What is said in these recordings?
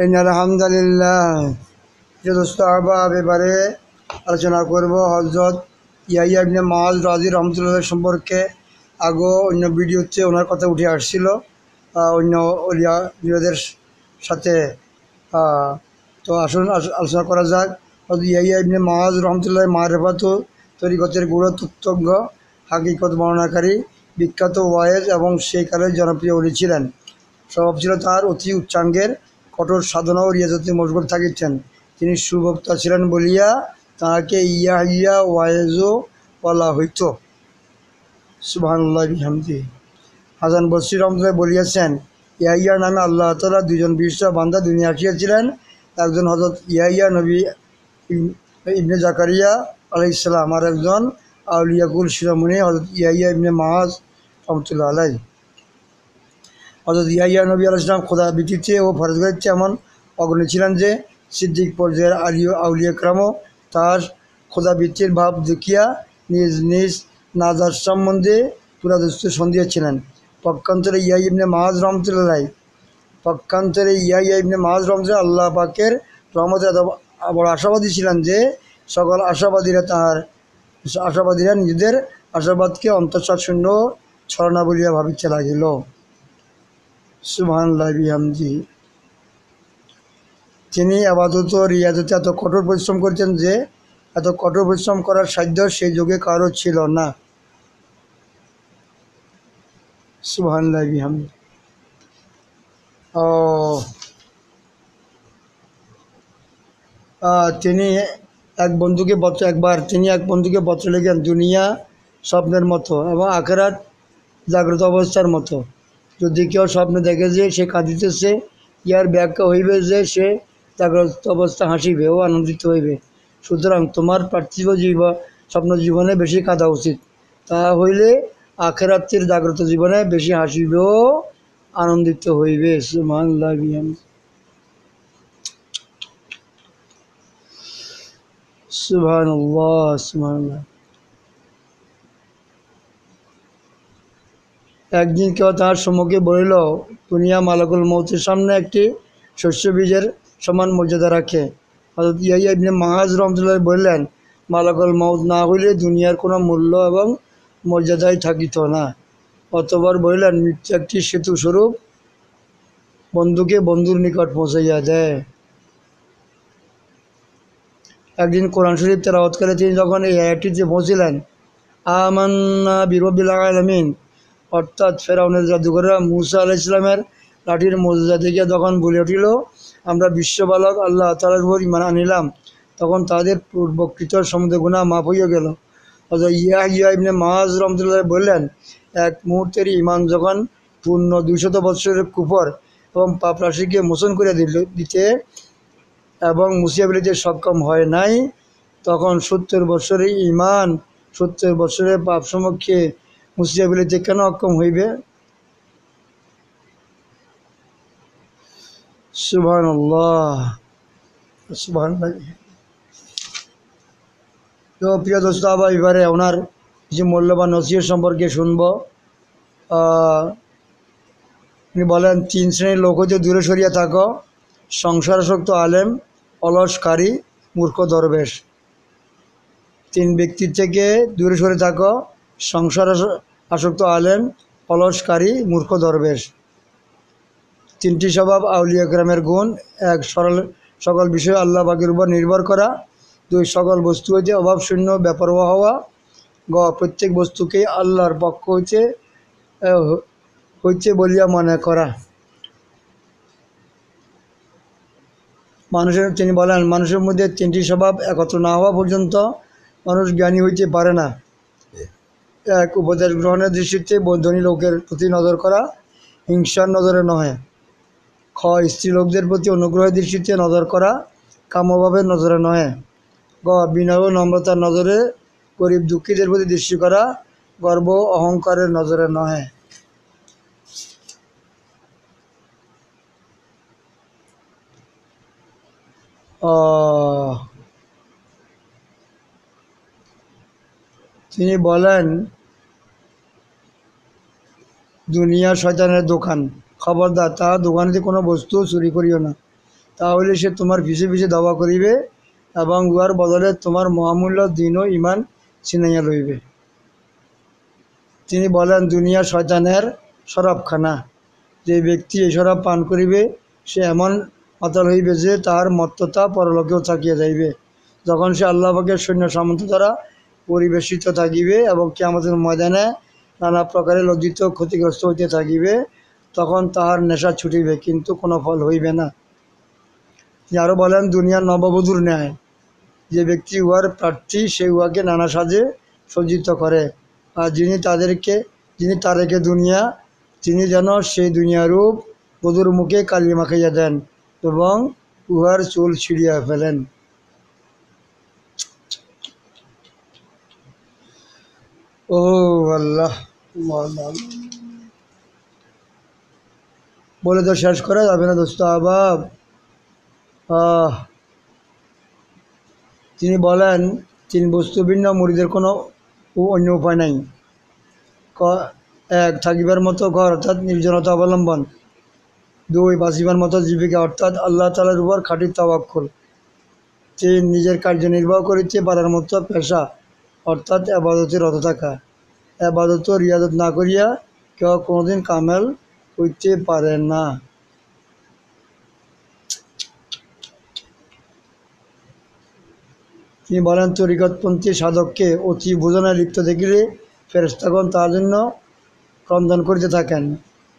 in আলহামদুলিল্লাহ যে আলোচনা করব হজরত ইয়াইয়া ইবনে মাহাজ রাজি রহমতুল্লাহ সম্পর্কে আগো অন্য ভিডিওতে ওনার কথা উঠে আসছিল অন্য অলিয়াদের সাথে তো আসুন আলোচনা করা যাক হজরত ইয়াইয়া ইবনে মাহাজ রহমতুল্লাহ মারেফাতু তরিকতের গুড় তত্ত্বজ্ঞ হাকিকত বর্ণনাকারী বিখ্যাত ওয়ায়েজ এবং সেই কালের জনপ্রিয় উনি ছিলেন স্বভাব ছিল তার অতি উচ্চাঙ্গের কঠোর সাধনা ও রিয়াজতে মশগুল থাকিতেন তিনি সুবক্তা ছিলেন বলিয়া তাহাকে ইয়াহিয়া ওয়াইজো বলা হইত সুবাহি হাজান বসির রহমদায় বলিয়াছেন ইয়াহিয়া নামে আল্লাহ তালা দুজন বিশ্ব বান্দা দুনিয়া আসিয়াছিলেন একজন হজরত ইয়াহিয়া নবী ইবনে জাকারিয়া আলাই ইসলাম আর একজন আউলিয়াকুল শিরোমণি হজরত ইয়াহিয়া ইবনে মাহাজ রহমতুল্লাহ আলাই অর্থাৎ ইয়াইয়া নবী আল ইসলাম খোদা বিটিতে ও ফরজগড়ের এমন অগ্রণী ছিলেন যে সিদ্দিক পর্যায়ের আলিও আউলিয়াক্রামও তার খোদা বৃত্তির ভাব দেখিয়া নিজ নিজ নাজার সম্বন্ধে দুঃস্থ সন্দেহ ছিলেন পক্ষান্তরে ইয়াই ইবনে মাহাজ রহমতুল্লাহ পক্ষান্তরে ইয়াই ইবনে মাহাজ রহমতুল্লাহ আল্লাহ পাকের রহমতের বড় আশাবাদী ছিলেন যে সকল আশাবাদীরা তাহার আশাবাদীরা নিজেদের আশাবাদকে অন্তঃসার শূন্য ছড়না বলিয়া ভাবিতে লাগিল সুবাহানজি তিনি আবাদত রিয়াজতে এত কঠোর পরিশ্রম করেছেন যে এত কঠোর পরিশ্রম করার সাধ্য সেই যুগে কারো ছিল না সুবাহানজি ও তিনি এক বন্ধুকে বত্র একবার তিনি এক বন্ধুকে বত্র লেখেন দুনিয়া স্বপ্নের মতো এবং আখেরাত জাগ্রত অবস্থার মতো যদি কেউ স্বপ্নে দেখে যে সে কাঁদিতেছে ইয়ার ব্যাখ্যা হইবে যে সে জাগ্রত অবস্থা হাসিবে ও আনন্দিত হইবে সুতরাং তোমার পার্থিব জীব স্বপ্ন জীবনে বেশি কাঁদা উচিত তা হইলে আখেরাত্রির জাগ্রত জীবনে বেশি হাসিবে ও আনন্দিত হইবে সুমান সুবহান আল্লাহ সুবহান আল্লাহ একদিন কেউ তাহার সম্মুখে বলিল দুনিয়া মালাকুল মৌতের সামনে একটি শস্য বীজের সমান মর্যাদা রাখে অর্থাৎ ইয়াই মাহাজ রহমতুল্লাহ বললেন মালাকুল মৌত না হইলে দুনিয়ার কোনো মূল্য এবং মর্যাদাই থাকিত না অতবার বললেন মৃত্যু একটি সেতু স্বরূপ বন্ধুকে বন্ধুর নিকট পৌঁছাইয়া দেয় একদিন কোরআন শরীফ তেলাওয়াত তিনি যখন এই আয়াতটিতে পৌঁছিলেন আমান্না বিরবিল আলমিন অর্থাৎ ফেরাউনের জাদুঘররা মুসা আলাহ ইসলামের লাঠির মজুদা থেকে তখন বলে উঠিল আমরা বিশ্ববালক আল্লাহ তালার উপর ইমান আনিলাম তখন তাদের পূর্বকৃত সমুদ্র গুণা মাফ হইয়া গেল অথবা ইয়া ইয়া ইবনে মাহাজ রহমদুল্লাহ বললেন এক মুহূর্তের ইমান যখন পূর্ণ দুইশত বৎসরের কুপর এবং পাপরাশিকে মোচন করে দিল দিতে এবং মুসিয়াবলিতে সক্ষম হয় নাই তখন সত্তর বছরের ইমান সত্তর বছরের পাপ সমক্ষে মুসিয়া যে কেন অক্ষম হইবে সুভান তো প্রিয় দোস্ত আবার এবারে ওনার কিছু মূল্যবান নসিহত সম্পর্কে শুনব উনি বলেন তিন শ্রেণীর লোক হতে দূরে সরিয়ে থাকো শক্ত আলেম অলসকারী মূর্খ দরবেশ তিন ব্যক্তির থেকে দূরে সরে থাকো সংসার আসক্ত আলেম অলসকারী মূর্খ দরবেশ তিনটি স্বভাব আউলিয়া গ্রামের গুণ এক সরল সকল বিষয় আল্লাহ বাকির উপর নির্ভর করা দুই সকল বস্তু হইতে অভাব শূন্য বেপরোয়া হওয়া গ প্রত্যেক বস্তুকে আল্লাহর পক্ষ হইতে হইছে বলিয়া মনে করা মানুষের তিনি বলেন মানুষের মধ্যে তিনটি স্বভাব একত্র না হওয়া পর্যন্ত মানুষ জ্ঞানী হইতে পারে না এক উপদেশ গ্রহণের দৃষ্টিতে ধনী লোকের প্রতি নজর করা হিংসার নজরে নহে খ স্ত্রী লোকদের প্রতি অনুগ্রহের দৃষ্টিতে নজর করা কামভাবের নজরে নহে গ বিনয় নম্রতার নজরে গরিব দুঃখীদের প্রতি দৃষ্টি করা গর্ব অহংকারের নজরে নহে তিনি বলেন দুনিয়া শয়তানের দোকান খবরদার তার দোকানেতে কোনো বস্তু চুরি করিও না তাহলে সে তোমার পিছিয়ে পিছিয়ে দাবা করিবে এবং উহার বদলে তোমার মহামূল্য দিন ও ইমান ছিনাইয়া লইবে তিনি বলেন দুনিয়া শয়তানের শরাবখানা যে ব্যক্তি এই শরাব পান করিবে সে এমন অতল হইবে যে তাহার মত্ততা পরলোকেও থাকিয়া যাইবে যখন সে আল্লাহকে সৈন্য সামন্ত দ্বারা পরিবেশিত থাকিবে এবং কে আমাদের ময়দানে নানা প্রকারে লজ্জিত ক্ষতিগ্রস্ত হইতে থাকিবে তখন তাহার নেশা ছুটিবে কিন্তু কোনো ফল হইবে না আরও বলেন দুনিয়ার নববধূর ন্যায় যে ব্যক্তি উহার প্রার্থী সে উহাকে নানা সাজে সজ্জিত করে আর যিনি তাদেরকে যিনি তারেকে দুনিয়া তিনি যেন সেই দুনিয়ারূপ বধুর মুখে কালী মাখাইয়া দেন এবং উহার চুল ছিঁড়িয়া ফেলেন ও আল্লাহ বলে তো শেষ করা যাবে না দোস্ত আবাব তিনি বলেন তিনি বস্তু ভিন্ন মুড়িদের কোনো অন্য উপায় নাই এক থাকিবার মতো ঘর অর্থাৎ নির্জনতা অবলম্বন দুই বাঁচিবার মতো জীবিকা অর্থাৎ আল্লাহ তালার উপর খাটির তাবাক্ষল তিন নিজের কার্য নির্বাহ করিতে পারার মতো পেশা অর্থাৎ আবাদতে রত থাকা আবাদত রিয়াদত না করিয়া কেউ কোনোদিন কামেল হইতে পারে না তিনি বলেন তরিকতপন্থী সাধককে অতি বোঝনায় লিপ্ত দেখিলে ফেরস্তাগণ তার জন্য ক্রন্দন করিতে থাকেন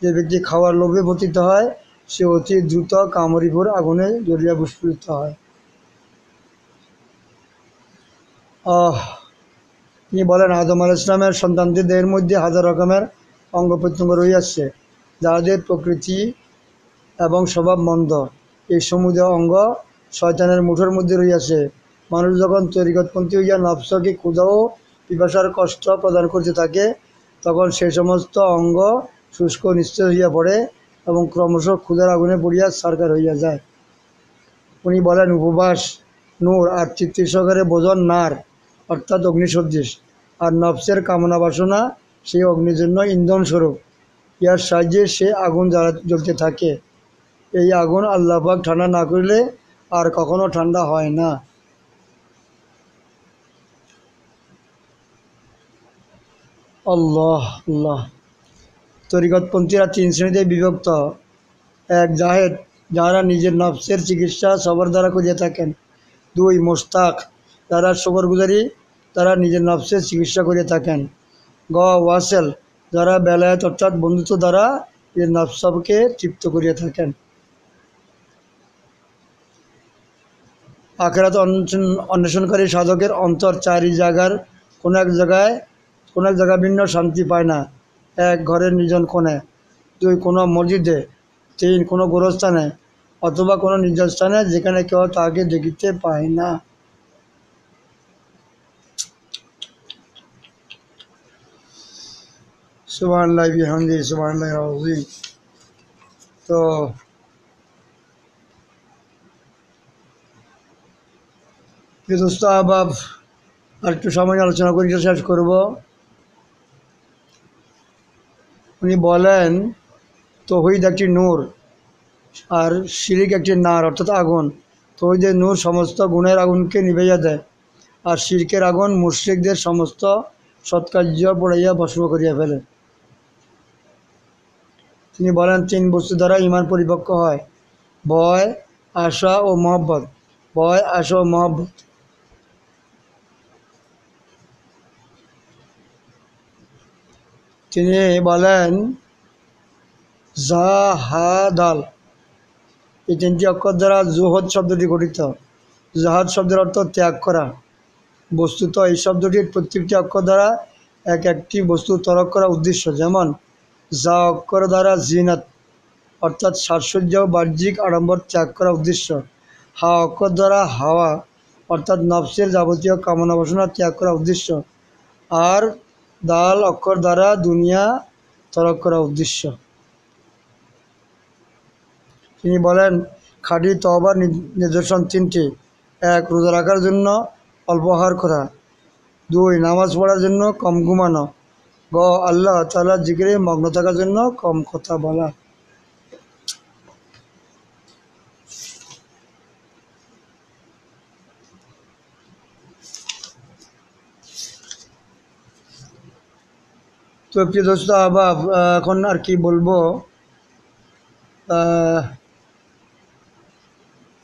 যে ব্যক্তি খাওয়ার লোভে পতিত হয় সে অতি দ্রুত কামরিপুর আগুনে জ্বলিয়া বিস্ফোরিত হয় আহ তিনি বলেন আদম আল ইসলামের সন্তানদের মধ্যে হাজার রকমের অঙ্গ প্রত্যঙ্গ রইয়াছে যাদের প্রকৃতি এবং স্বভাব মন্দ এই সমুদ্র অঙ্গ শয়তানের মুঠোর মধ্যে রইয়াছে মানুষ যখন তৈরিগতপন্থী হইয়া নফসকে ক্ষুধা ও পিপাসার কষ্ট প্রদান করতে থাকে তখন সে সমস্ত অঙ্গ শুষ্ক নিশ্চয় হইয়া পড়ে এবং ক্রমশ ক্ষুধার আগুনে পড়িয়া সরকার হইয়া যায় উনি বলেন উপবাস নূর আর চিত্তির সহকারে বোজন নার অর্থাৎ অগ্নিসদৃশ আর নফসের কামনা বাসনা সেই অগ্নির জন্য ইন্ধনস্বরূপ ইয়ার সাহায্যে সে আগুন জ্বালা জ্বলতে থাকে এই আগুন আল্লাহবাক ঠান্ডা না করলে আর কখনো ঠান্ডা হয় না আল্লাহ আল্লাহ তরিকতপন্থীরা তিন শ্রেণীতে বিভক্ত এক জাহেদ যারা নিজের নফসের চিকিৎসা সবার দ্বারা খুঁজে থাকেন দুই মোস্তাক যারা গুজারি তারা নিজের নফসের চিকিৎসা করে থাকেন গ ওয়াসেল যারা বেলায়ত অর্থাৎ বন্ধুত্ব দ্বারা নিজের নফসবকে তৃপ্ত করিয়া থাকেন আখেরাত অন্বেষণকারী সাধকের অন্তর চারি জায়গার কোনো এক জায়গায় কোনো এক জায়গায় ভিন্ন শান্তি পায় না এক ঘরের নিজন কোণে দুই কোনো মসজিদে তিন কোনো গোরস্থানে অথবা কোনো নির্জন স্থানে যেখানে কেউ তাকে দেখিতে পায় না সুবাহ বিহামদি সুবাহ তো আবাব আর একটু সময় আলোচনা করি শেষ করব উনি বলেন তহিদ একটি নূর আর শিরিক একটি নার অর্থাৎ আগুন তহিদের নূর সমস্ত গুণের আগুনকে নিভেজা দেয় আর শিরকের আগুন মুশ্রিকদের সমস্ত সৎকার্য পড়াইয়া ভস্ম করিয়া ফেলে তিনি বলেন তিন বস্তু দ্বারা ইমান পরিপক্ক হয় ভয় আশা ও মহব্বত ভয় আশা ও মহব্বত তিনি বলেন জাহাদাল এই তিনটি অক্ষর দ্বারা জুহদ শব্দটি গঠিত জাহাদ শব্দের অর্থ ত্যাগ করা বস্তুত এই শব্দটির প্রত্যেকটি অক্ষর দ্বারা এক একটি বস্তু তরক করা উদ্দেশ্য যেমন যা অক্ষর দ্বারা জিনাত অর্থাৎ সাজসজ্জা ও বাহ্যিক আড়ম্বর ত্যাগ করা উদ্দেশ্য হা অক্ষর দ্বারা হাওয়া অর্থাৎ নফসের যাবতীয় কামনা বাসনা ত্যাগ করা উদ্দেশ্য আর দাল অক্ষর দ্বারা দুনিয়া তরক করা উদ্দেশ্য তিনি বলেন খাঁটি তবার নিদর্শন তিনটি এক রোজা রাখার জন্য অল্পহার করা দুই নামাজ পড়ার জন্য কম ঘুমানো গ আল্লাহ তালা জিকিরে মগ্ন থাকার জন্য কম কথা বলা তো প্রিয় দোস্ত আবাব এখন আর কি বলবো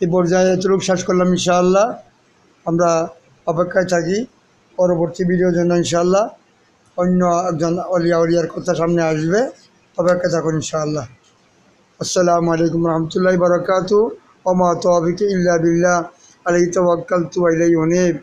এই পর্যায়ে এতটুকু শেষ করলাম ইনশাআল্লাহ আমরা অপেক্ষায় থাকি পরবর্তী ভিডিও জন্য ইনশাআল্লাহ অন্য একজন অলিয়া অলিয়ার কথা সামনে আসবে অপেক্ষা থাকুন ইনশাআল্লাহ আসসালামু আলাইকুম রহমতুল্লাহ বরকাত ওমা তবিক ইল্লা বিল্লা আলাই অকাল তু আলাই অনেক